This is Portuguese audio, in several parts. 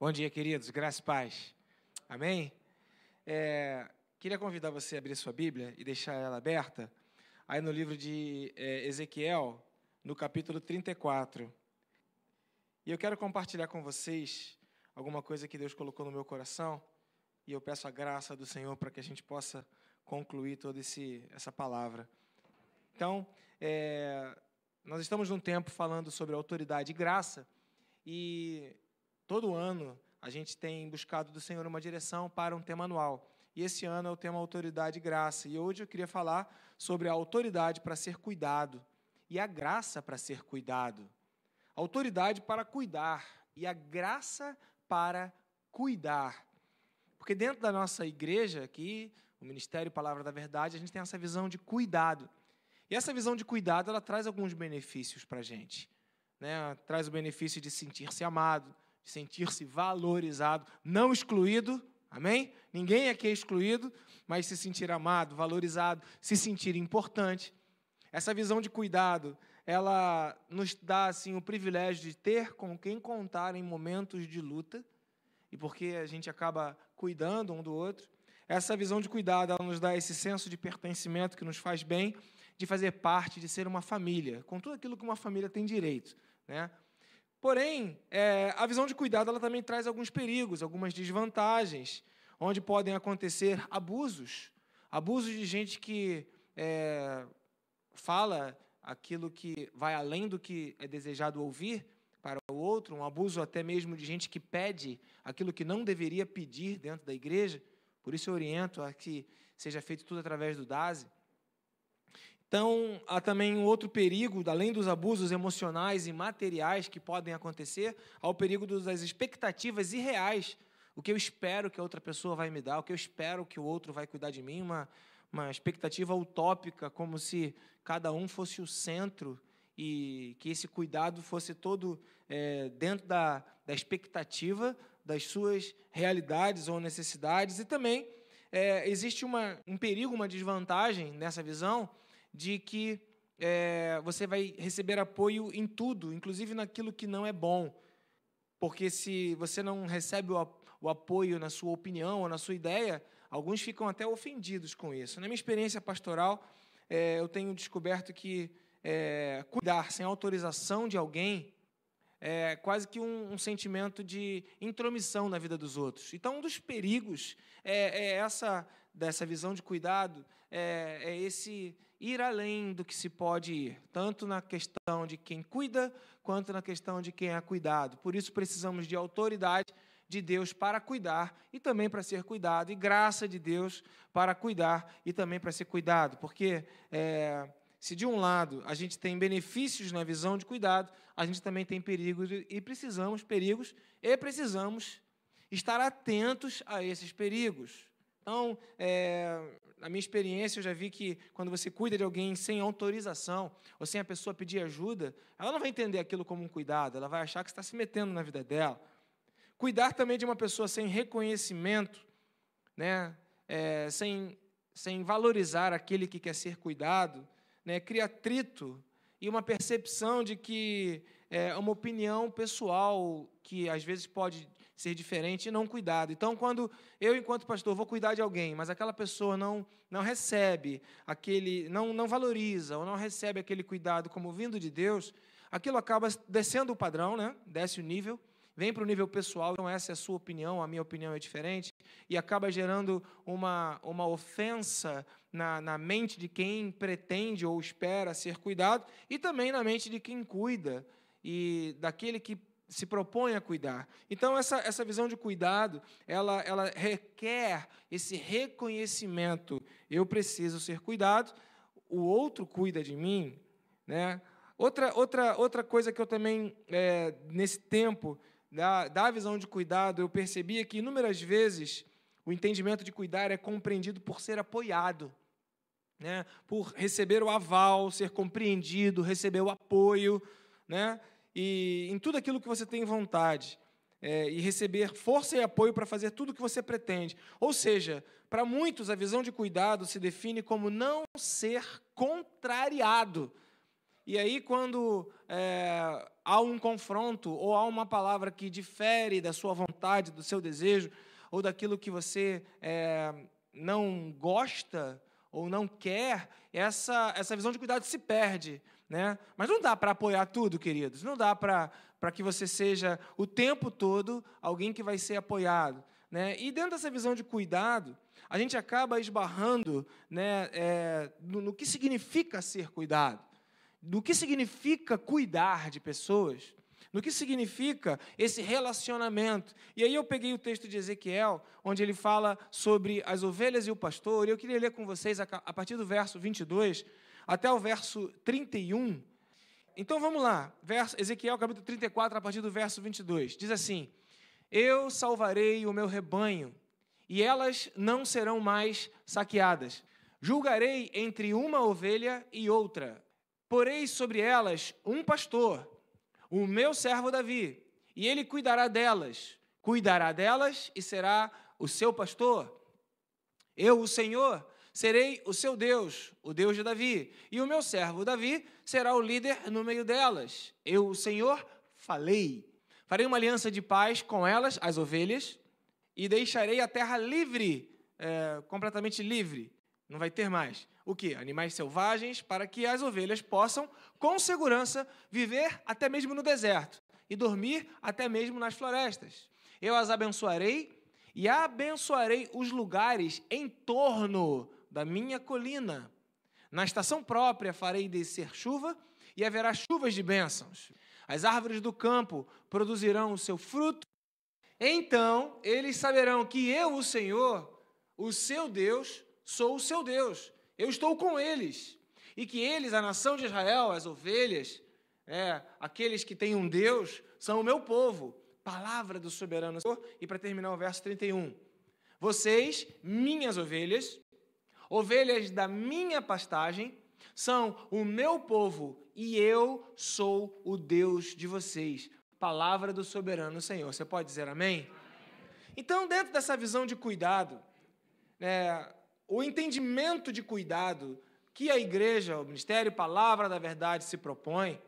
Bom dia, queridos. Graças e paz. Amém? É, queria convidar você a abrir sua Bíblia e deixar ela aberta. Aí no livro de é, Ezequiel, no capítulo 34. E eu quero compartilhar com vocês alguma coisa que Deus colocou no meu coração. E eu peço a graça do Senhor para que a gente possa concluir toda esse, essa palavra. Então, é, nós estamos num tempo falando sobre autoridade e graça. E Todo ano a gente tem buscado do Senhor uma direção para um tema anual. E esse ano é o tema autoridade e graça. E hoje eu queria falar sobre a autoridade para ser cuidado e a graça para ser cuidado. Autoridade para cuidar e a graça para cuidar. Porque dentro da nossa igreja aqui, o Ministério Palavra da Verdade, a gente tem essa visão de cuidado. E essa visão de cuidado, ela traz alguns benefícios para a gente. Né? traz o benefício de sentir-se amado, sentir-se valorizado, não excluído, amém? Ninguém aqui é excluído, mas se sentir amado, valorizado, se sentir importante. Essa visão de cuidado, ela nos dá assim o privilégio de ter com quem contar em momentos de luta, e porque a gente acaba cuidando um do outro. Essa visão de cuidado, ela nos dá esse senso de pertencimento que nos faz bem, de fazer parte, de ser uma família, com tudo aquilo que uma família tem direito, né? Porém, é, a visão de cuidado ela também traz alguns perigos, algumas desvantagens, onde podem acontecer abusos. Abusos de gente que é, fala aquilo que vai além do que é desejado ouvir para o outro, um abuso até mesmo de gente que pede aquilo que não deveria pedir dentro da igreja. Por isso eu oriento a que seja feito tudo através do DASE. Então, há também um outro perigo, além dos abusos emocionais e materiais que podem acontecer, há o perigo das expectativas irreais. O que eu espero que a outra pessoa vai me dar, o que eu espero que o outro vai cuidar de mim, uma, uma expectativa utópica, como se cada um fosse o centro e que esse cuidado fosse todo é, dentro da, da expectativa das suas realidades ou necessidades. E também é, existe uma, um perigo, uma desvantagem nessa visão, de que é, você vai receber apoio em tudo, inclusive naquilo que não é bom. Porque se você não recebe o, apoio na sua opinião ou na sua ideia, alguns ficam até ofendidos com isso. Na minha experiência pastoral, é, eu tenho descoberto que é, cuidar sem autorização de alguém é quase que um, um, sentimento de intromissão na vida dos outros. Então, um dos perigos é, é essa dessa visão de cuidado é, é esse ir além do que se pode ir, tanto na questão de quem cuida, quanto na questão de quem é cuidado. Por isso precisamos de autoridade de Deus para cuidar e também para ser cuidado, e graça de Deus para cuidar e também para ser cuidado, porque é, se de um lado a gente tem benefícios na visão de cuidado, a gente também tem perigos e precisamos perigos e precisamos estar atentos a esses perigos. Então, é, na minha experiência, eu já vi que quando você cuida de alguém sem autorização ou sem a pessoa pedir ajuda, ela não vai entender aquilo como um cuidado, ela vai achar que está se metendo na vida dela. Cuidar também de uma pessoa sem reconhecimento, né, é, sem, sem valorizar aquele que quer ser cuidado, né, cria atrito e uma percepção de que é uma opinião pessoal que às vezes pode ser diferente e não cuidado. Então, quando eu, enquanto pastor, vou cuidar de alguém, mas aquela pessoa não, não recebe aquele, não, não valoriza ou não recebe aquele cuidado como vindo de Deus, aquilo acaba descendo o padrão, né? desce o nível, vem para o nível pessoal, então essa é a sua opinião, a minha opinião é diferente, e acaba gerando uma, uma ofensa na, na mente de quem pretende ou espera ser cuidado, e também na mente de quem cuida, e daquele que se propõe a cuidar. Então, essa, essa visão de cuidado, ela, ela requer esse reconhecimento. Eu preciso ser cuidado, o outro cuida de mim. Né? Outra, outra, outra coisa que eu também, é, nesse tempo da, da visão de cuidado, eu percebia que inúmeras vezes o entendimento de cuidar é compreendido por ser apoiado. Né, por receber o aval, ser compreendido, receber o apoio, né? e em tudo aquilo que você tem vontade. É, e receber força e apoio para fazer tudo o que você pretende. Ou seja, para muitos, a visão de cuidado se define como não ser contrariado. E aí, quando é, há um confronto ou há uma palavra que difere da sua vontade, do seu desejo, ou daquilo que você é, não gosta ou não quer, essa, essa visão de cuidado se perde. Né? Mas não dá para apoiar tudo, queridos. Não dá para que você seja o tempo todo alguém que vai ser apoiado. Né? E dentro dessa visão de cuidado, a gente acaba esbarrando né, é, no, no que significa ser cuidado, no que significa cuidar de pessoas, no que significa esse relacionamento. E aí eu peguei o texto de Ezequiel, onde ele fala sobre as ovelhas e o pastor, e eu queria ler com vocês a, a partir do verso 22 até o verso 31. Então vamos lá, verso, Ezequiel capítulo 34, a partir do verso 22. Diz assim: Eu salvarei o meu rebanho, e elas não serão mais saqueadas. Julgarei entre uma ovelha e outra. Porei sobre elas um pastor, o meu servo Davi, e ele cuidará delas. Cuidará delas e será o seu pastor. Eu, o Senhor, Serei o seu Deus, o Deus de Davi, e o meu servo Davi será o líder no meio delas. Eu, o Senhor, falei. Farei uma aliança de paz com elas, as ovelhas, e deixarei a terra livre, é, completamente livre. Não vai ter mais. O que? Animais selvagens, para que as ovelhas possam, com segurança, viver até mesmo no deserto e dormir até mesmo nas florestas. Eu as abençoarei e abençoarei os lugares em torno da minha colina. Na estação própria farei descer chuva e haverá chuvas de bênçãos. As árvores do campo produzirão o seu fruto. Então eles saberão que eu, o Senhor, o seu Deus, sou o seu Deus. Eu estou com eles. E que eles, a nação de Israel, as ovelhas, é, aqueles que têm um Deus, são o meu povo. Palavra do soberano Senhor. E para terminar o verso 31. Vocês, minhas ovelhas, Ovelhas da minha pastagem são o meu povo e eu sou o Deus de vocês. Palavra do soberano Senhor. Você pode dizer amém? Então, dentro dessa visão de cuidado, né, o entendimento de cuidado que a igreja, o ministério Palavra da Verdade se propõe,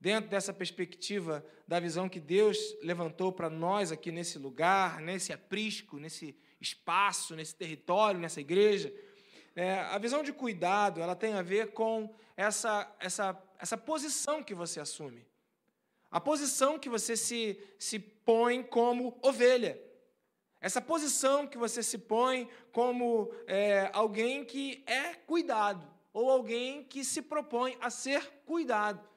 dentro dessa perspectiva da visão que Deus levantou para nós aqui nesse lugar, nesse aprisco, nesse espaço, nesse território, nessa igreja, é, a visão de cuidado ela tem a ver com essa, essa, essa posição que você assume. A posição que você se, se põe como ovelha. Essa posição que você se põe como é, alguém que é cuidado, ou alguém que se propõe a ser cuidado.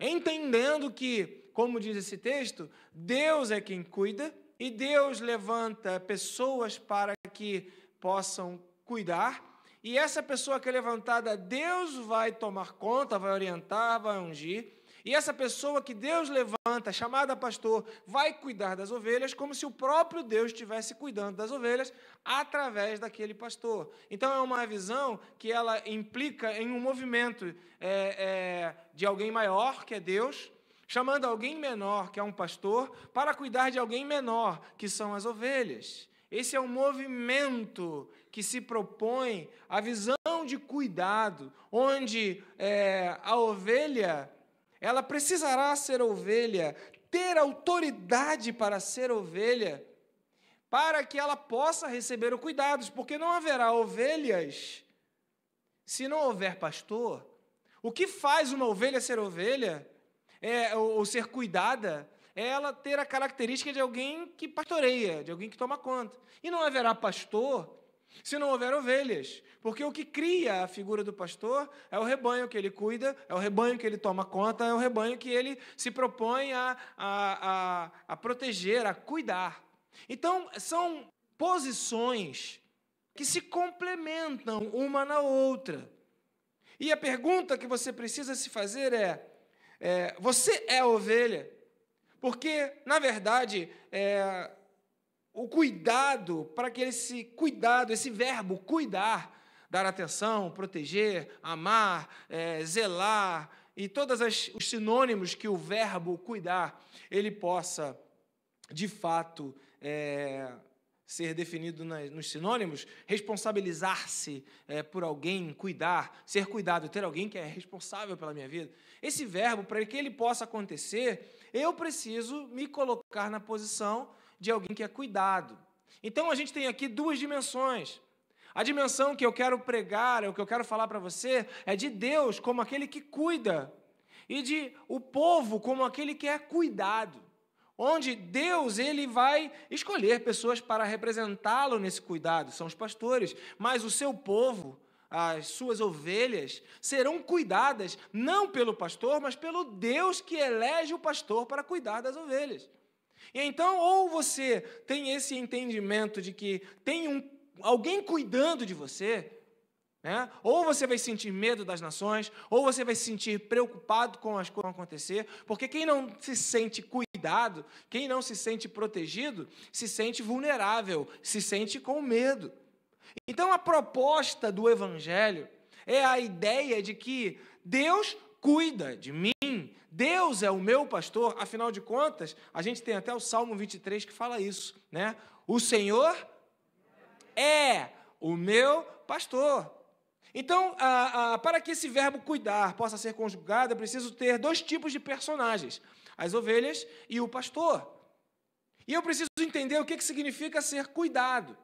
Entendendo que, como diz esse texto, Deus é quem cuida e Deus levanta pessoas para que possam cuidar e essa pessoa que é levantada, Deus vai tomar conta, vai orientar, vai ungir. E essa pessoa que Deus levanta, chamada pastor, vai cuidar das ovelhas, como se o próprio Deus estivesse cuidando das ovelhas através daquele pastor. Então é uma visão que ela implica em um movimento é, é, de alguém maior, que é Deus, chamando alguém menor, que é um pastor, para cuidar de alguém menor, que são as ovelhas. Esse é um movimento que se propõe a visão de cuidado, onde é, a ovelha ela precisará ser ovelha, ter autoridade para ser ovelha, para que ela possa receber o cuidado, porque não haverá ovelhas se não houver pastor. O que faz uma ovelha ser ovelha é, ou, ou ser cuidada é ela ter a característica de alguém que pastoreia, de alguém que toma conta. E não haverá pastor se não houver ovelhas. Porque o que cria a figura do pastor é o rebanho que ele cuida, é o rebanho que ele toma conta, é o rebanho que ele se propõe a, a, a, a proteger, a cuidar. Então, são posições que se complementam uma na outra. E a pergunta que você precisa se fazer é: é você é ovelha? Porque, na verdade, é, o cuidado, para que esse cuidado, esse verbo cuidar, dar atenção, proteger, amar, é, zelar, e todos os sinônimos que o verbo cuidar, ele possa, de fato, é, ser definido nas, nos sinônimos, responsabilizar-se é, por alguém, cuidar, ser cuidado, ter alguém que é responsável pela minha vida. Esse verbo, para que ele possa acontecer, eu preciso me colocar na posição de alguém que é cuidado. Então a gente tem aqui duas dimensões. A dimensão que eu quero pregar, é o que eu quero falar para você, é de Deus como aquele que cuida, e de o povo como aquele que é cuidado. Onde Deus ele vai escolher pessoas para representá-lo nesse cuidado, são os pastores, mas o seu povo, as suas ovelhas, serão cuidadas não pelo pastor, mas pelo Deus que elege o pastor para cuidar das ovelhas. E então, ou você tem esse entendimento de que tem um, alguém cuidando de você, né? ou você vai sentir medo das nações, ou você vai se sentir preocupado com as coisas acontecer, porque quem não se sente cuidado, quem não se sente protegido, se sente vulnerável, se sente com medo. Então, a proposta do Evangelho é a ideia de que Deus cuida de mim, Deus é o meu pastor, afinal de contas, a gente tem até o Salmo 23 que fala isso, né? O Senhor é o meu pastor. Então, a, a, para que esse verbo cuidar possa ser conjugado, é preciso ter dois tipos de personagens: as ovelhas e o pastor. E eu preciso entender o que, que significa ser cuidado.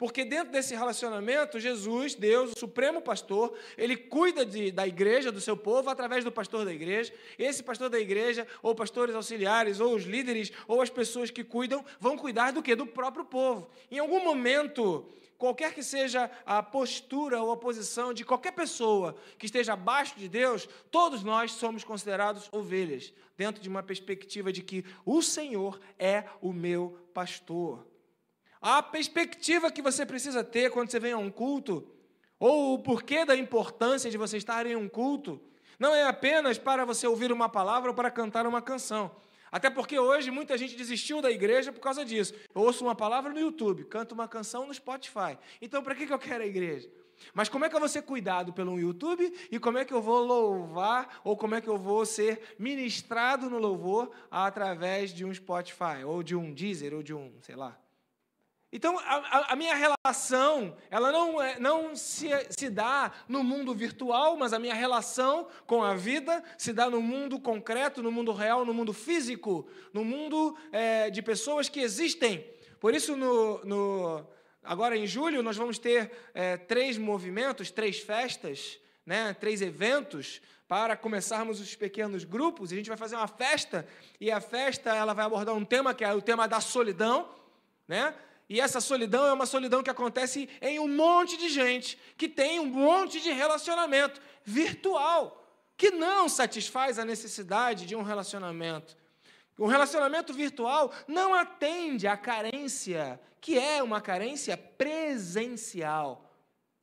Porque dentro desse relacionamento, Jesus, Deus, o supremo pastor, ele cuida de, da igreja, do seu povo, através do pastor da igreja. Esse pastor da igreja, ou pastores auxiliares, ou os líderes, ou as pessoas que cuidam, vão cuidar do que? Do próprio povo. Em algum momento, qualquer que seja a postura ou a posição de qualquer pessoa que esteja abaixo de Deus, todos nós somos considerados ovelhas, dentro de uma perspectiva de que o Senhor é o meu pastor a perspectiva que você precisa ter quando você vem a um culto, ou o porquê da importância de você estar em um culto, não é apenas para você ouvir uma palavra ou para cantar uma canção. Até porque hoje muita gente desistiu da igreja por causa disso. Eu ouço uma palavra no YouTube, canto uma canção no Spotify. Então, para que eu quero a igreja? Mas como é que eu vou ser cuidado pelo YouTube e como é que eu vou louvar ou como é que eu vou ser ministrado no louvor através de um Spotify ou de um Deezer ou de um, sei lá, então, a, a, minha relação, ela não, é, não se, se dá no mundo virtual, mas a minha relação com a vida se dá no mundo concreto, no mundo real, no mundo físico, no mundo é, de pessoas que existem. Por isso, no, no agora em julho, nós vamos ter é, três movimentos, três festas, né, três eventos para começarmos os pequenos grupos. E a gente vai fazer uma festa, e a festa ela vai abordar um tema que é o tema da solidão, né? E essa solidão é uma solidão que acontece em um monte de gente que tem um monte de relacionamento virtual que não satisfaz a necessidade de um relacionamento. O relacionamento virtual não atende à carência, que é uma carência presencial.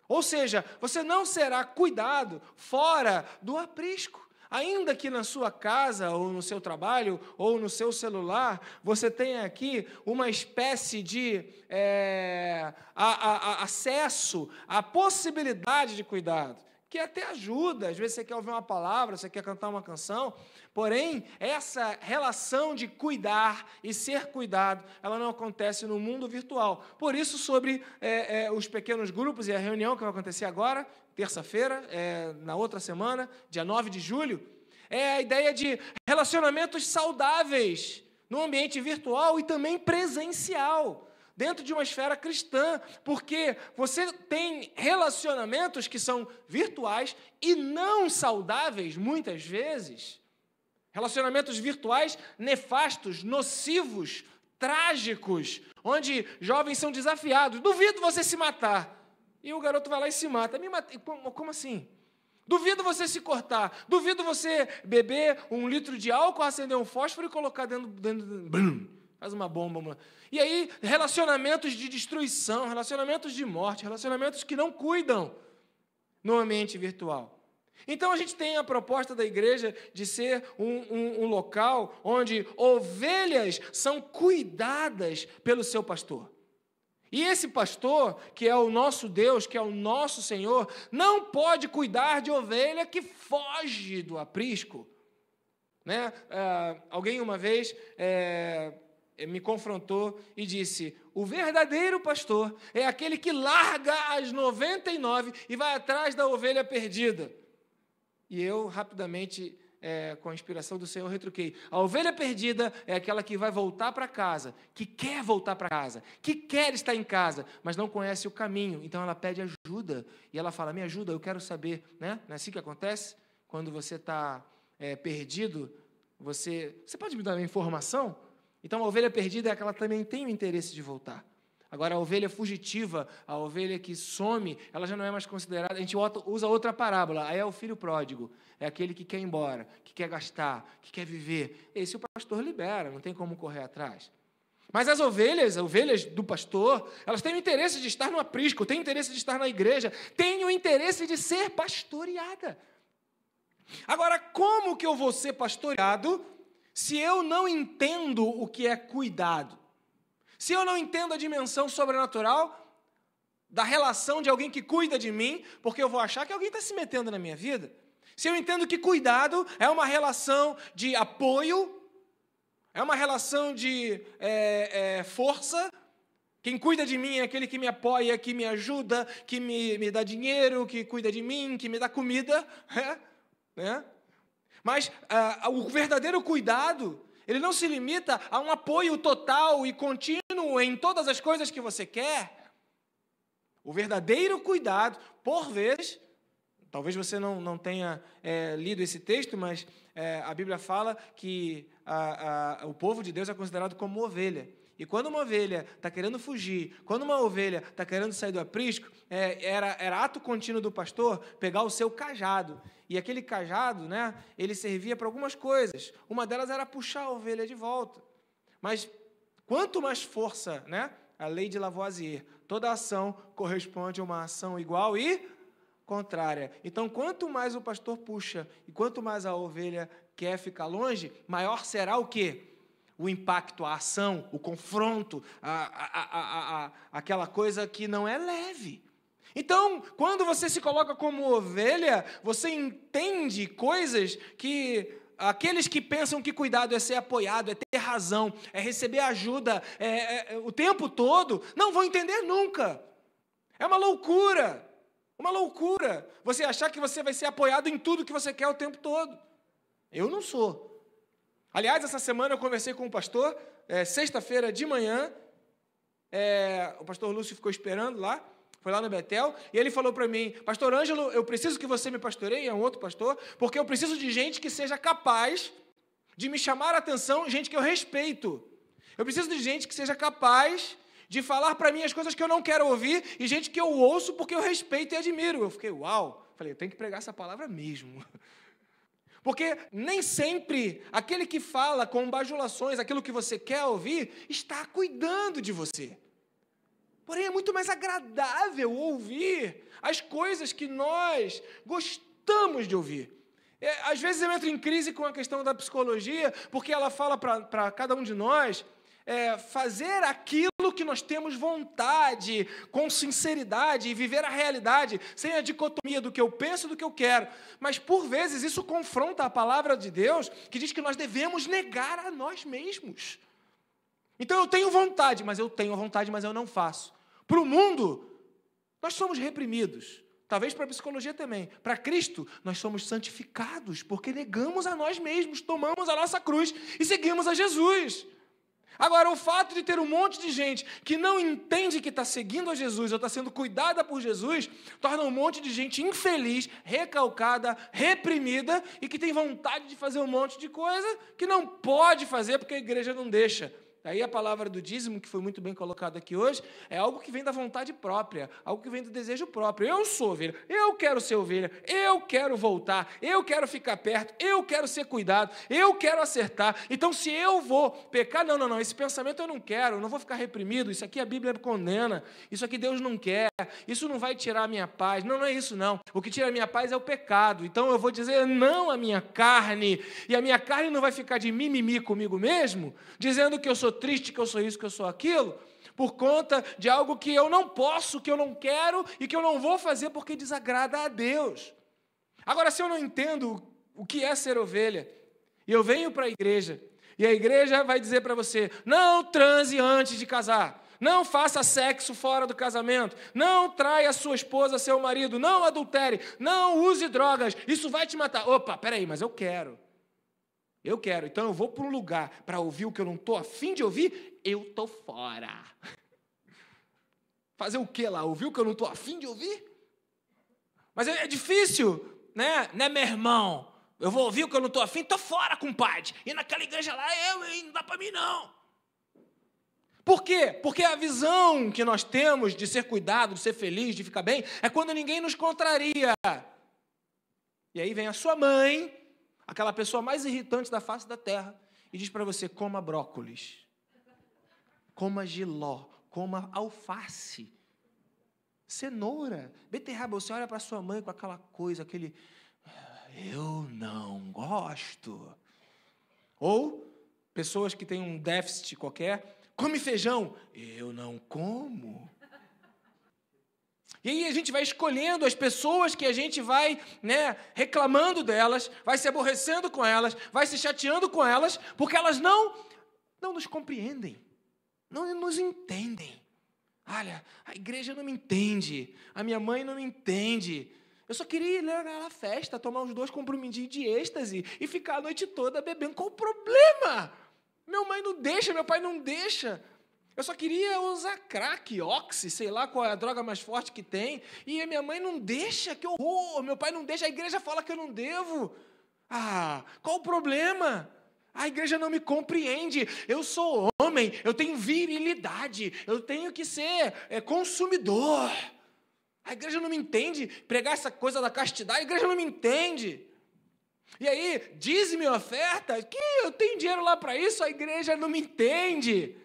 Ou seja, você não será cuidado fora do aprisco. Ainda que na sua casa, ou no seu trabalho, ou no seu celular, você tenha aqui uma espécie de é, a, a, a acesso à possibilidade de cuidado, que até ajuda. Às vezes você quer ouvir uma palavra, você quer cantar uma canção, porém, essa relação de cuidar e ser cuidado, ela não acontece no mundo virtual. Por isso, sobre é, é, os pequenos grupos e a reunião que vai acontecer agora, terça-feira, é, na outra semana, dia 9 de julho, é a ideia de relacionamentos saudáveis no ambiente virtual e também presencial, dentro de uma esfera cristã, porque você tem relacionamentos que são virtuais e não saudáveis, muitas vezes. Relacionamentos virtuais nefastos, nocivos, trágicos, onde jovens são desafiados. Duvido você se matar. E o garoto vai lá e se mata. Me mata. Como assim? Duvido você se cortar. Duvido você beber um litro de álcool, acender um fósforo e colocar dentro. dentro, faz uma bomba. E aí, relacionamentos de destruição, relacionamentos de morte, relacionamentos que não cuidam no ambiente virtual. Então a gente tem a proposta da igreja de ser um, um, um local onde ovelhas são cuidadas pelo seu pastor. E esse pastor, que é o nosso Deus, que é o nosso Senhor, não pode cuidar de ovelha que foge do aprisco. Né? É, alguém uma vez é, é, me confrontou e disse: o verdadeiro pastor é aquele que larga as 99 e vai atrás da ovelha perdida. E eu rapidamente é, com a inspiração do Senhor, retruquei. A ovelha perdida é aquela que vai voltar para casa, que quer voltar para casa, que quer estar em casa, mas não conhece o caminho. Então ela pede ajuda e ela fala: Me ajuda, eu quero saber. Né? Não é assim que acontece? Quando você está é, perdido, você. Você pode me dar uma informação? Então a ovelha perdida é aquela que também tem o interesse de voltar. Agora, a ovelha fugitiva, a ovelha que some, ela já não é mais considerada. A gente usa outra parábola. Aí é o filho pródigo. É aquele que quer ir embora, que quer gastar, que quer viver. Esse o pastor libera, não tem como correr atrás. Mas as ovelhas, as ovelhas do pastor, elas têm o interesse de estar no aprisco, têm o interesse de estar na igreja, têm o interesse de ser pastoreada. Agora, como que eu vou ser pastoreado se eu não entendo o que é cuidado? Se eu não entendo a dimensão sobrenatural da relação de alguém que cuida de mim, porque eu vou achar que alguém está se metendo na minha vida. Se eu entendo que cuidado é uma relação de apoio, é uma relação de é, é, força, quem cuida de mim é aquele que me apoia, que me ajuda, que me, me dá dinheiro, que cuida de mim, que me dá comida. É, né? Mas ah, o verdadeiro cuidado ele não se limita a um apoio total e contínuo em todas as coisas que você quer. O verdadeiro cuidado, por vezes, talvez você não, não tenha é, lido esse texto, mas é, a Bíblia fala que a, a, o povo de Deus é considerado como ovelha. E quando uma ovelha está querendo fugir, quando uma ovelha está querendo sair do aprisco, é, era, era ato contínuo do pastor pegar o seu cajado e aquele cajado, né, ele servia para algumas coisas. Uma delas era puxar a ovelha de volta. Mas quanto mais força, né, a lei de Lavoisier, toda ação corresponde a uma ação igual e contrária. Então, quanto mais o pastor puxa e quanto mais a ovelha quer ficar longe, maior será o quê? o impacto, a ação, o confronto, a, a, a, aquela coisa que não é leve. Então, quando você se coloca como ovelha, você entende coisas que aqueles que pensam que cuidado é ser apoiado, é ter razão, é receber ajuda é, é, é, o tempo todo, não vão entender nunca. É uma loucura. Uma loucura você achar que você vai ser apoiado em tudo que você quer o tempo todo. Eu não sou. Aliás, essa semana eu conversei com o um pastor, é, sexta-feira de manhã, é, o pastor Lúcio ficou esperando lá, foi lá no Betel, e ele falou para mim: Pastor Ângelo, eu preciso que você me pastoreie, é um outro pastor, porque eu preciso de gente que seja capaz de me chamar a atenção, gente que eu respeito. Eu preciso de gente que seja capaz de falar para mim as coisas que eu não quero ouvir e gente que eu ouço porque eu respeito e admiro. Eu fiquei, uau! Falei, eu tenho que pregar essa palavra mesmo. Porque nem sempre aquele que fala com bajulações aquilo que você quer ouvir está cuidando de você. Porém, é muito mais agradável ouvir as coisas que nós gostamos de ouvir. É, às vezes eu entro em crise com a questão da psicologia, porque ela fala para cada um de nós é, fazer aquilo que nós temos vontade, com sinceridade e viver a realidade, sem a dicotomia do que eu penso e do que eu quero. Mas por vezes isso confronta a palavra de Deus, que diz que nós devemos negar a nós mesmos. Então eu tenho vontade, mas eu tenho vontade, mas eu não faço. Para o mundo, nós somos reprimidos. Talvez para a psicologia também. Para Cristo, nós somos santificados, porque negamos a nós mesmos, tomamos a nossa cruz e seguimos a Jesus. Agora, o fato de ter um monte de gente que não entende que está seguindo a Jesus ou está sendo cuidada por Jesus, torna um monte de gente infeliz, recalcada, reprimida e que tem vontade de fazer um monte de coisa que não pode fazer porque a igreja não deixa. Aí a palavra do dízimo, que foi muito bem colocada aqui hoje, é algo que vem da vontade própria, algo que vem do desejo próprio. Eu sou ovelha, eu quero ser ovelha, eu quero voltar, eu quero ficar perto, eu quero ser cuidado, eu quero acertar. Então, se eu vou pecar, não, não, não, esse pensamento eu não quero, eu não vou ficar reprimido, isso aqui a Bíblia condena, isso aqui Deus não quer, isso não vai tirar a minha paz. Não, não é isso, não. O que tira a minha paz é o pecado. Então, eu vou dizer não à minha carne, e a minha carne não vai ficar de mimimi comigo mesmo, dizendo que eu sou triste que eu sou isso, que eu sou aquilo, por conta de algo que eu não posso, que eu não quero e que eu não vou fazer porque desagrada a Deus. Agora, se eu não entendo o que é ser ovelha, e eu venho para a igreja, e a igreja vai dizer para você: não transe antes de casar. Não faça sexo fora do casamento. Não traia sua esposa, seu marido. Não adultere. Não use drogas. Isso vai te matar. Opa, peraí, mas eu quero. Eu quero, então eu vou para um lugar para ouvir o que eu não estou afim de ouvir, eu estou fora. Fazer o que lá? Ouvir o que eu não estou afim de ouvir? Mas é, é difícil, né? Né, meu irmão? Eu vou ouvir o que eu não estou afim, estou fora, compadre. E naquela igreja lá, eu, não dá para mim, não. Por quê? Porque a visão que nós temos de ser cuidado, de ser feliz, de ficar bem, é quando ninguém nos contraria. E aí vem a sua mãe aquela pessoa mais irritante da face da terra, e diz para você: coma brócolis, coma giló, coma alface, cenoura, beterraba. Você olha para sua mãe com aquela coisa, aquele. Eu não gosto. Ou pessoas que têm um déficit qualquer, come feijão. Eu não como. E aí a gente vai escolhendo as pessoas que a gente vai né, reclamando delas, vai se aborrecendo com elas, vai se chateando com elas, porque elas não, não nos compreendem, não nos entendem. Olha, a igreja não me entende, a minha mãe não me entende. Eu só queria ir na festa, tomar uns dois compromidinhos de êxtase e ficar a noite toda bebendo. Qual o problema? Meu mãe não deixa, meu pai não deixa. Eu só queria usar crack, oxi, sei lá qual é a droga mais forte que tem. E minha mãe não deixa, que horror! Meu pai não deixa, a igreja fala que eu não devo. Ah, qual o problema? A igreja não me compreende. Eu sou homem, eu tenho virilidade, eu tenho que ser é, consumidor. A igreja não me entende. Pregar essa coisa da castidade, a igreja não me entende. E aí, diz-me oferta, que eu tenho dinheiro lá para isso, a igreja não me entende.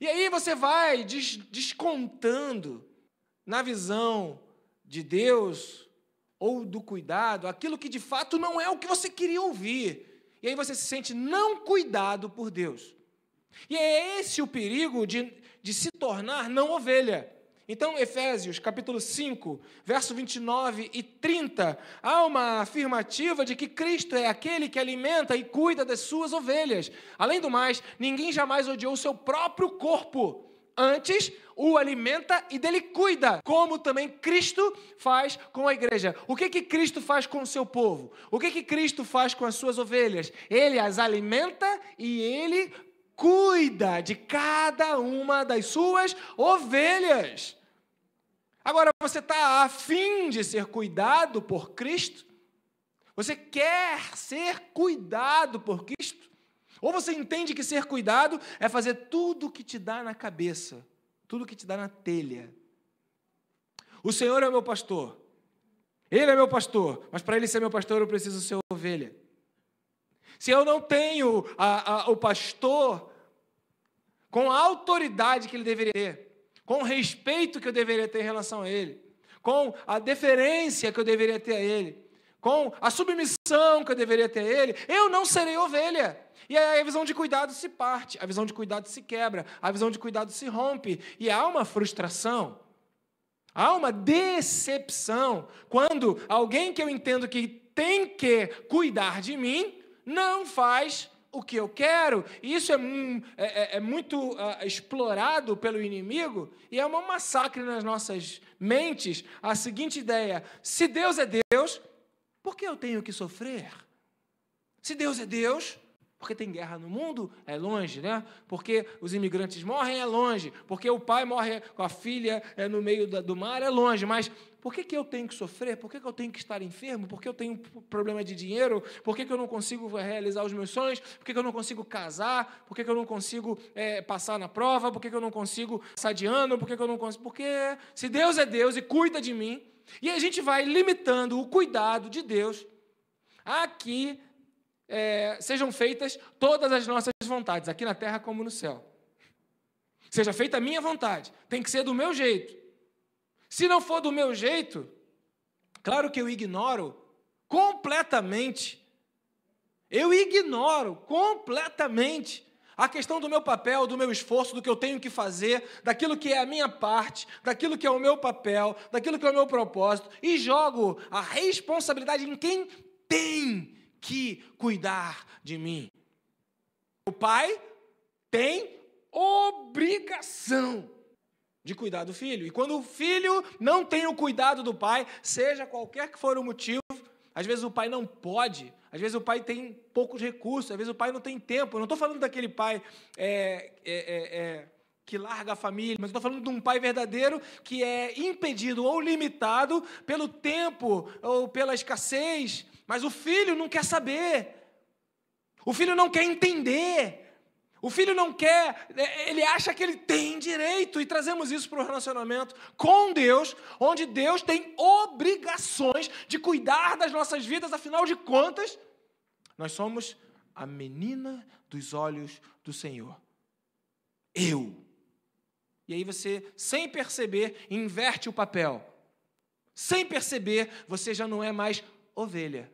E aí você vai descontando na visão de Deus ou do cuidado aquilo que de fato não é o que você queria ouvir. E aí você se sente não cuidado por Deus. E é esse o perigo de, de se tornar não ovelha. Então, Efésios, capítulo 5, verso 29 e 30, há uma afirmativa de que Cristo é aquele que alimenta e cuida das suas ovelhas. Além do mais, ninguém jamais odiou seu próprio corpo. Antes, o alimenta e dele cuida, como também Cristo faz com a igreja. O que que Cristo faz com o seu povo? O que que Cristo faz com as suas ovelhas? Ele as alimenta e ele cuida de cada uma das suas ovelhas. Agora, você está afim de ser cuidado por Cristo? Você quer ser cuidado por Cristo? Ou você entende que ser cuidado é fazer tudo o que te dá na cabeça, tudo o que te dá na telha? O Senhor é meu pastor. Ele é meu pastor, mas para ele ser meu pastor eu preciso ser ovelha. Se eu não tenho a, a, o pastor com a autoridade que ele deveria ter, com o respeito que eu deveria ter em relação a Ele, com a deferência que eu deveria ter a Ele, com a submissão que eu deveria ter a Ele, eu não serei ovelha. E aí a visão de cuidado se parte, a visão de cuidado se quebra, a visão de cuidado se rompe, e há uma frustração. Há uma decepção quando alguém que eu entendo que tem que cuidar de mim não faz o que eu quero, e isso é, é, é, é muito uh, explorado pelo inimigo, e é um massacre nas nossas mentes a seguinte ideia: se Deus é Deus, por que eu tenho que sofrer? Se Deus é Deus, porque tem guerra no mundo, é longe, né? Porque os imigrantes morrem, é longe. Porque o pai morre com a filha é no meio do mar, é longe. Mas por que, que eu tenho que sofrer? Por que, que eu tenho que estar enfermo? Por que eu tenho problema de dinheiro? Por que, que eu não consigo é, realizar os meus sonhos? Por que, que eu não consigo casar? Por que, que eu não consigo é, passar na prova? Por que, que eu não consigo passar de ano? Por que, que eu não consigo. Porque se Deus é Deus e cuida de mim, e a gente vai limitando o cuidado de Deus aqui é, sejam feitas todas as nossas vontades, aqui na terra como no céu. Seja feita a minha vontade, tem que ser do meu jeito. Se não for do meu jeito, claro que eu ignoro completamente. Eu ignoro completamente a questão do meu papel, do meu esforço, do que eu tenho que fazer, daquilo que é a minha parte, daquilo que é o meu papel, daquilo que é o meu propósito, e jogo a responsabilidade em quem tem que cuidar de mim. O pai tem obrigação de cuidar do filho. E quando o filho não tem o cuidado do pai, seja qualquer que for o motivo, às vezes o pai não pode, às vezes o pai tem poucos recursos, às vezes o pai não tem tempo. Eu não estou falando daquele pai é, é, é, é, que larga a família, mas estou falando de um pai verdadeiro que é impedido ou limitado pelo tempo ou pela escassez mas o filho não quer saber. O filho não quer entender. O filho não quer, é, ele acha que ele tem direito, e trazemos isso para o relacionamento com Deus, onde Deus tem obrigações de cuidar das nossas vidas, afinal de contas, nós somos a menina dos olhos do Senhor. Eu. E aí você, sem perceber, inverte o papel. Sem perceber, você já não é mais ovelha.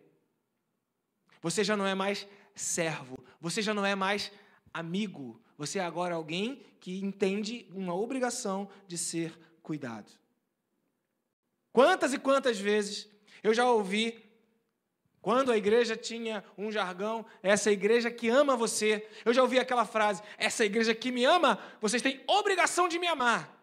Você já não é mais servo, você já não é mais amigo, você é agora alguém que entende uma obrigação de ser cuidado. Quantas e quantas vezes eu já ouvi, quando a igreja tinha um jargão, essa igreja que ama você, eu já ouvi aquela frase, essa igreja que me ama, vocês têm obrigação de me amar.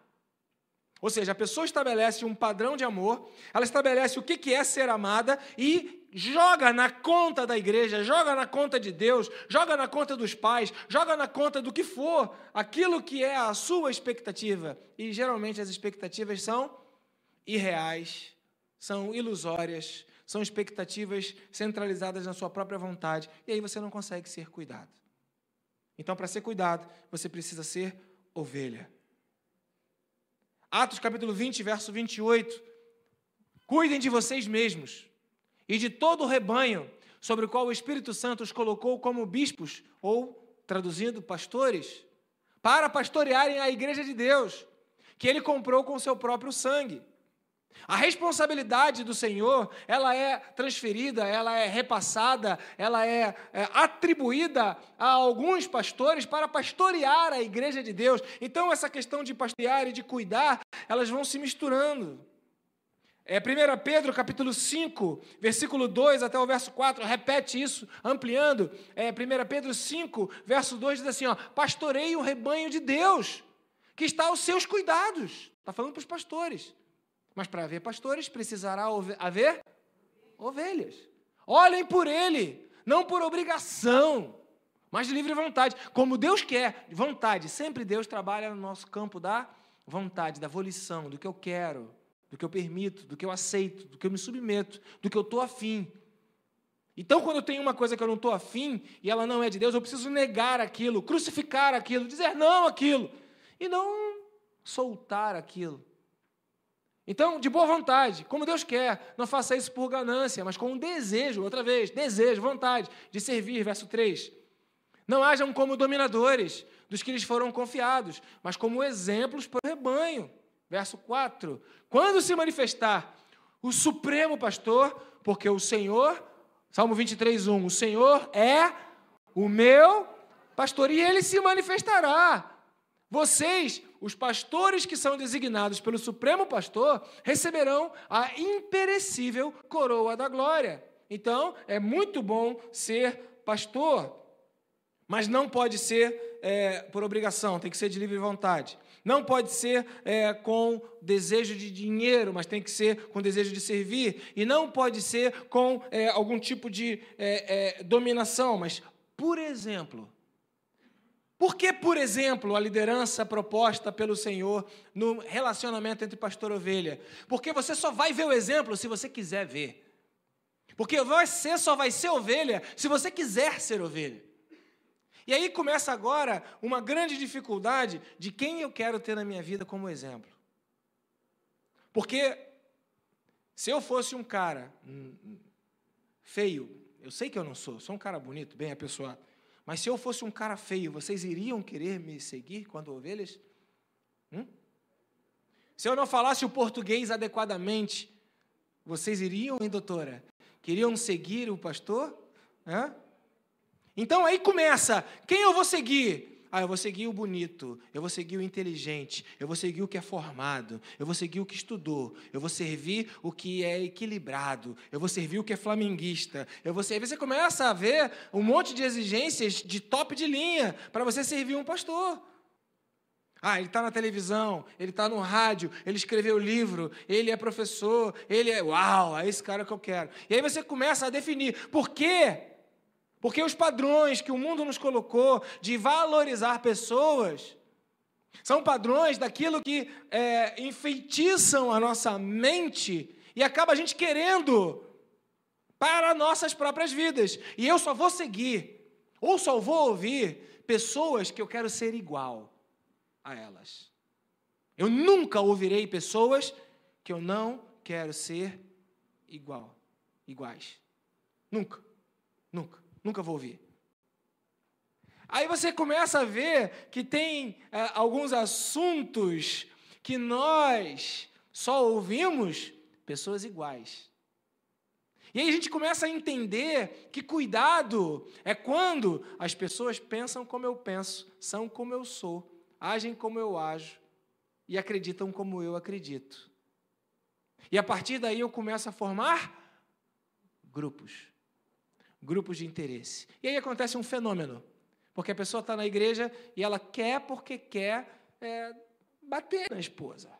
Ou seja, a pessoa estabelece um padrão de amor, ela estabelece o que é ser amada e joga na conta da igreja, joga na conta de Deus, joga na conta dos pais, joga na conta do que for, aquilo que é a sua expectativa. E geralmente as expectativas são irreais, são ilusórias, são expectativas centralizadas na sua própria vontade, e aí você não consegue ser cuidado. Então, para ser cuidado, você precisa ser ovelha. Atos capítulo 20, verso 28. Cuidem de vocês mesmos e de todo o rebanho sobre o qual o Espírito Santo os colocou como bispos, ou, traduzindo, pastores, para pastorearem a igreja de Deus, que ele comprou com seu próprio sangue. A responsabilidade do Senhor, ela é transferida, ela é repassada, ela é, é, atribuída a alguns pastores para pastorear a igreja de Deus. Então, essa questão de pastorear e de cuidar elas vão se misturando. É 1 Pedro capítulo 5, versículo 2 até o verso 4, repete isso, ampliando. É 1 Pedro 5, verso 2 diz assim: ó, pastoreie o rebanho de Deus, que está aos seus cuidados. Está falando para os pastores. Mas para haver pastores, precisará haver ovelhas. Olhem por ele, não por obrigação, mas de livre vontade. Como Deus quer, vontade. Sempre Deus trabalha no nosso campo da vontade, da volição, do que eu quero, do que eu permito, do que eu aceito, do que eu me submeto, do que eu estou afim. Então, quando eu tenho uma coisa que eu não estou afim e ela não é de Deus, eu preciso negar aquilo, crucificar aquilo, dizer não aquilo e não soltar aquilo. Então, de boa vontade, como Deus quer, não faça isso por ganância, mas com um desejo, outra vez, desejo, vontade de servir, verso 3. Não hajam como dominadores, dos que lhes foram confiados, mas como exemplos para o rebanho. Verso 4: Quando se manifestar o Supremo Pastor, porque o Senhor, Salmo 23, 1, o Senhor é o meu pastor e ele se manifestará. Vocês, os pastores que são designados pelo Supremo Pastor, receberão a imperecível coroa da glória. Então, é muito bom ser pastor, mas não pode ser é, por obrigação, tem que ser de livre vontade. Não pode ser é, com desejo de dinheiro, mas tem que ser com desejo de servir. E não pode ser com é, algum tipo de é, é, dominação, mas, por exemplo, por que, por exemplo, a liderança proposta pelo Senhor no relacionamento entre pastor e ovelha? Porque você só vai ver o exemplo se você quiser ver. Porque você só vai ser ovelha se você quiser ser ovelha. E aí começa agora uma grande dificuldade de quem eu quero ter na minha vida como exemplo. Porque se eu fosse um cara hum, hum, feio, eu sei que eu não sou, sou um cara bonito, bem apessoado, mas se eu fosse um cara feio, vocês iriam querer me seguir quando ovelhas? Hum? Se eu não falasse o português adequadamente, vocês iriam, hein, doutora? Queriam seguir o pastor? Hã? Então aí começa: quem eu vou seguir? Ah, eu vou seguir o bonito, eu vou seguir o inteligente, eu vou seguir o que é formado, eu vou seguir o que estudou, eu vou servir o que é equilibrado, eu vou servir o que é flamenguista, eu vou Você começa a ver um monte de exigências de top de linha para você servir um pastor. Ah, ele está na televisão, ele está no rádio, ele escreveu livro, ele é professor, ele é. Uau, é esse cara que eu quero. E aí você começa a definir por quê? Porque os padrões que o mundo nos colocou de valorizar pessoas são padrões daquilo que é, enfeitiçam a nossa mente e acaba a gente querendo para nossas próprias vidas. E eu só vou seguir, ou só vou ouvir pessoas que eu quero ser igual a elas. Eu nunca ouvirei pessoas que eu não quero ser igual, iguais. Nunca, nunca. Nunca vou ouvir. Aí você começa a ver que tem é, alguns assuntos que nós só ouvimos pessoas iguais. E aí a gente começa a entender que cuidado é quando as pessoas pensam como eu penso, são como eu sou, agem como eu ajo e acreditam como eu acredito. E a partir daí eu começo a formar grupos grupos de interesse. E aí acontece um fenômeno, porque a pessoa está na igreja e ela quer porque quer é, bater na esposa.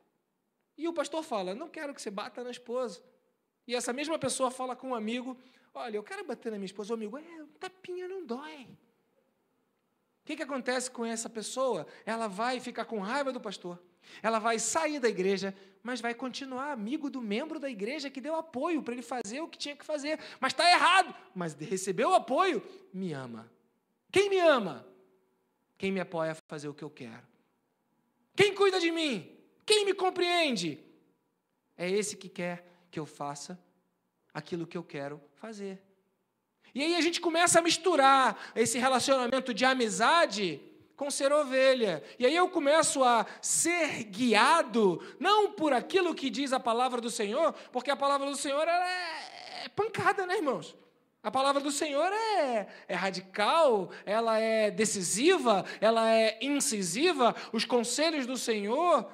E o pastor fala: Não quero que você bata na esposa. E essa mesma pessoa fala com um amigo: Olha, eu quero bater na minha esposa. O amigo: É, um tapinha não dói. O que, que acontece com essa pessoa? Ela vai ficar com raiva do pastor. Ela vai sair da igreja, mas vai continuar amigo do membro da igreja que deu apoio para ele fazer o que tinha que fazer. Mas está errado. Mas recebeu apoio, me ama. Quem me ama? Quem me apoia a fazer o que eu quero? Quem cuida de mim? Quem me compreende? É esse que quer que eu faça aquilo que eu quero fazer. E aí a gente começa a misturar esse relacionamento de amizade com ser ovelha. E aí eu começo a ser guiado, não por aquilo que diz a palavra do Senhor, porque a palavra do Senhor é, é pancada, né, irmãos? A palavra do Senhor é, é radical, ela é decisiva, ela é incisiva. Os conselhos do Senhor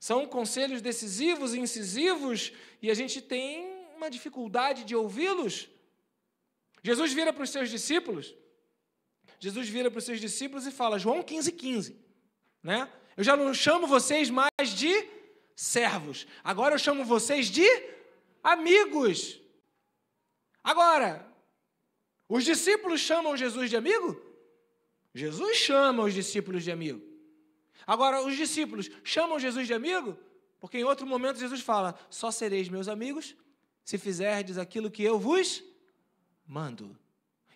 são conselhos decisivos, incisivos, e a gente tem uma dificuldade de ouvi-los. Jesus vira para os seus discípulos Jesus vira para os seus discípulos e fala, João 15, 15, né? Eu já não chamo vocês mais de servos, agora eu chamo vocês de amigos. Agora, os discípulos chamam Jesus de amigo? Jesus chama os discípulos de amigo. Agora, os discípulos chamam Jesus de amigo? Porque em outro momento Jesus fala: Só sereis meus amigos se fizerdes aquilo que eu vos mando.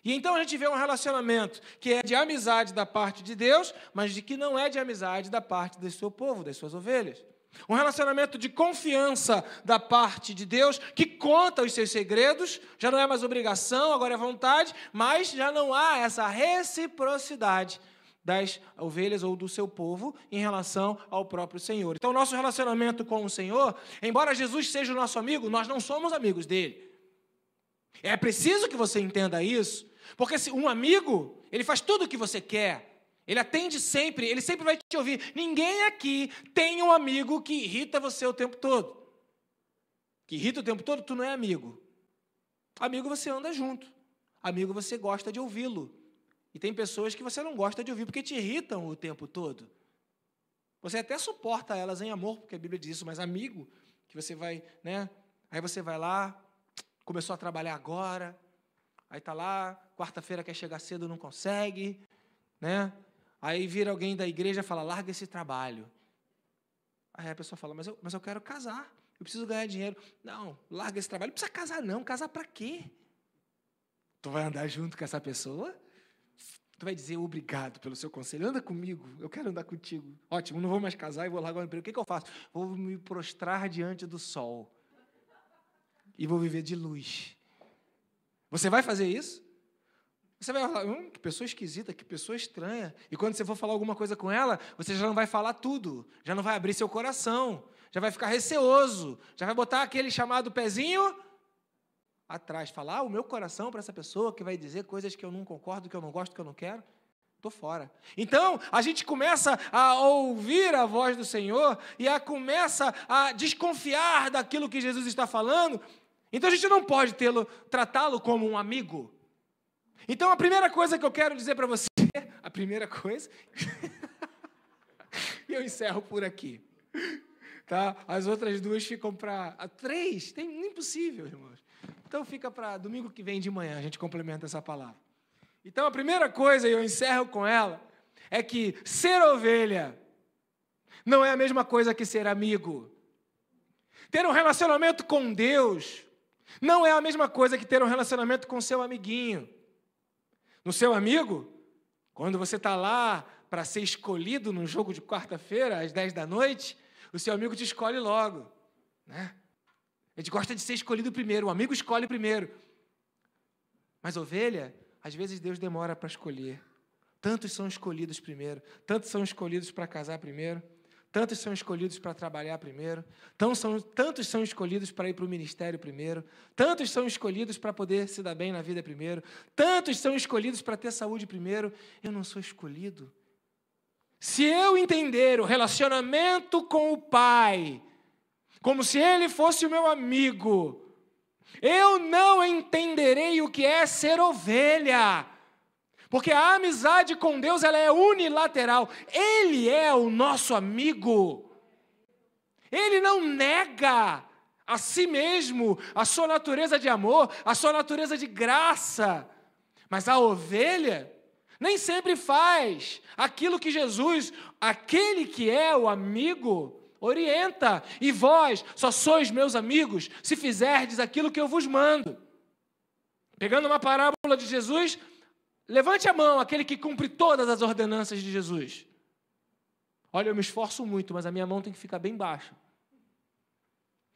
E então a gente vê um relacionamento que é de amizade da parte de Deus, mas de que não é de amizade da parte do seu povo, das suas ovelhas. Um relacionamento de confiança da parte de Deus, que conta os seus segredos, já não é mais obrigação, agora é vontade, mas já não há essa reciprocidade das ovelhas ou do seu povo em relação ao próprio Senhor. Então, nosso relacionamento com o Senhor, embora Jesus seja o nosso amigo, nós não somos amigos dele. É preciso que você entenda isso, porque se um amigo, ele faz tudo o que você quer. Ele atende sempre, ele sempre vai te ouvir. Ninguém aqui tem um amigo que irrita você o tempo todo. Que irrita o tempo todo, tu não é amigo. Amigo você anda junto. Amigo você gosta de ouvi-lo. E tem pessoas que você não gosta de ouvir porque te irritam o tempo todo. Você até suporta elas em amor, porque a Bíblia diz isso, mas amigo, que você vai, né? Aí você vai lá, começou a trabalhar agora, aí tá lá, quarta-feira quer chegar cedo, não consegue, né? Aí vira alguém da igreja e fala: larga esse trabalho. Aí a pessoa fala: mas eu, mas eu quero casar, eu preciso ganhar dinheiro. Não, larga esse trabalho, não precisa casar, não. Casar para quê? Tu vai andar junto com essa pessoa? Tu vai dizer obrigado pelo seu conselho. Anda comigo, eu quero andar contigo. Ótimo, não vou mais casar e vou largar o emprego. O que, que eu faço? Vou me prostrar diante do sol e vou viver de luz. Você vai fazer isso? Você vai falar, hum, que pessoa esquisita, que pessoa estranha. E quando você for falar alguma coisa com ela, você já não vai falar tudo, já não vai abrir seu coração, já vai ficar receoso, já vai botar aquele chamado pezinho atrás, falar ah, o meu coração para essa pessoa que vai dizer coisas que eu não concordo, que eu não gosto, que eu não quero. Estou fora. Então, a gente começa a ouvir a voz do Senhor e a começa a desconfiar daquilo que Jesus está falando. Então, a gente não pode tê-lo, tratá-lo como um amigo. Então a primeira coisa que eu quero dizer para você, a primeira coisa, e eu encerro por aqui. Tá? As outras duas ficam para três, tem impossível, irmãos. Então fica para domingo que vem de manhã, a gente complementa essa palavra. Então a primeira coisa, e eu encerro com ela, é que ser ovelha não é a mesma coisa que ser amigo. Ter um relacionamento com Deus não é a mesma coisa que ter um relacionamento com seu amiguinho. No seu amigo, quando você está lá para ser escolhido num jogo de quarta-feira, às 10 da noite, o seu amigo te escolhe logo. Né? A gente gosta de ser escolhido primeiro, o amigo escolhe primeiro. Mas ovelha, às vezes Deus demora para escolher. Tantos são escolhidos primeiro, tantos são escolhidos para casar primeiro. Tantos são escolhidos para trabalhar primeiro, tantos são, tantos são escolhidos para ir para o ministério primeiro, tantos são escolhidos para poder se dar bem na vida primeiro, tantos são escolhidos para ter saúde primeiro. Eu não sou escolhido. Se eu entender o relacionamento com o Pai, como se Ele fosse o meu amigo, eu não entenderei o que é ser ovelha. Porque a amizade com Deus ela é unilateral. Ele é o nosso amigo. Ele não nega a si mesmo a sua natureza de amor, a sua natureza de graça. Mas a ovelha nem sempre faz aquilo que Jesus, aquele que é o amigo, orienta. E vós só sois meus amigos se fizerdes aquilo que eu vos mando. Pegando uma parábola de Jesus, Levante a mão aquele que cumpre todas as ordenanças de Jesus. Olha, eu me esforço muito, mas a minha mão tem que ficar bem baixa.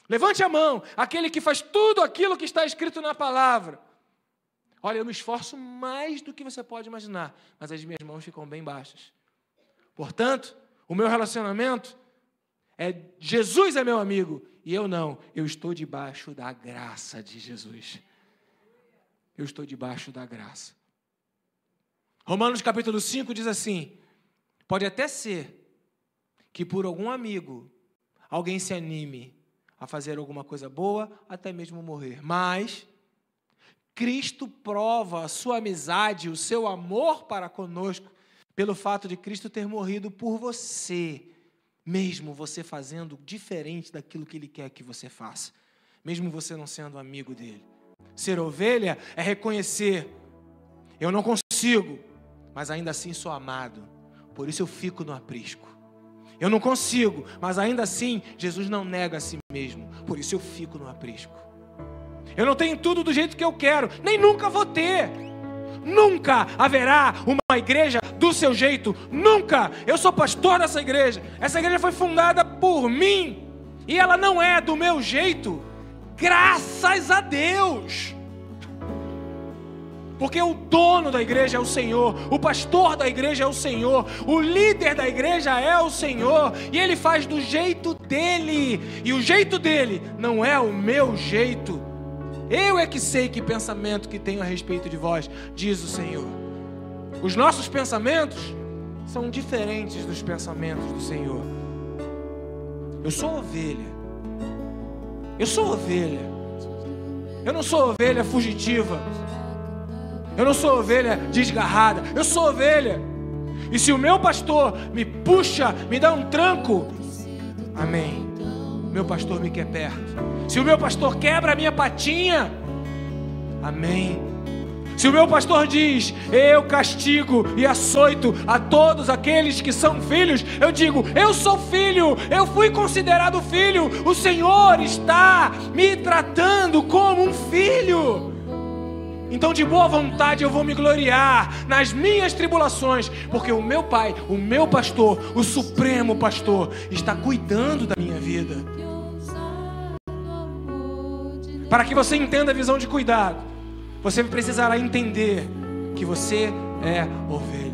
Levante a mão aquele que faz tudo aquilo que está escrito na palavra. Olha, eu me esforço mais do que você pode imaginar, mas as minhas mãos ficam bem baixas. Portanto, o meu relacionamento é Jesus é meu amigo e eu não. Eu estou debaixo da graça de Jesus. Eu estou debaixo da graça. Romanos capítulo 5 diz assim: Pode até ser que por algum amigo alguém se anime a fazer alguma coisa boa, até mesmo morrer, mas Cristo prova a sua amizade, o seu amor para conosco, pelo fato de Cristo ter morrido por você, mesmo você fazendo diferente daquilo que Ele quer que você faça, mesmo você não sendo amigo dele. Ser ovelha é reconhecer: eu não consigo, mas ainda assim sou amado. Por isso eu fico no aprisco. Eu não consigo, mas ainda assim Jesus não nega a si mesmo. Por isso eu fico no aprisco. Eu não tenho tudo do jeito que eu quero, nem nunca vou ter. Nunca haverá uma igreja do seu jeito. Nunca. Eu sou pastor dessa igreja. Essa igreja foi fundada por mim e ela não é do meu jeito. Graças a Deus. Porque o dono da igreja é o Senhor, o pastor da igreja é o Senhor, o líder da igreja é o Senhor, e ele faz do jeito dele, e o jeito dele não é o meu jeito. Eu é que sei que pensamento que tenho a respeito de vós, diz o Senhor. Os nossos pensamentos são diferentes dos pensamentos do Senhor. Eu sou ovelha. Eu sou ovelha. Eu não sou ovelha fugitiva. Eu não sou ovelha desgarrada, eu sou ovelha. E se o meu pastor me puxa, me dá um tranco, amém. Meu pastor me quer perto. Se o meu pastor quebra a minha patinha, amém. Se o meu pastor diz, eu castigo e açoito a todos aqueles que são filhos, eu digo, eu sou filho, eu fui considerado filho, o Senhor está me tratando como um filho. Então, de boa vontade, eu vou me gloriar nas minhas tribulações, porque o meu Pai, o meu pastor, o Supremo Pastor, está cuidando da minha vida. Para que você entenda a visão de cuidado, você precisará entender que você é ovelha.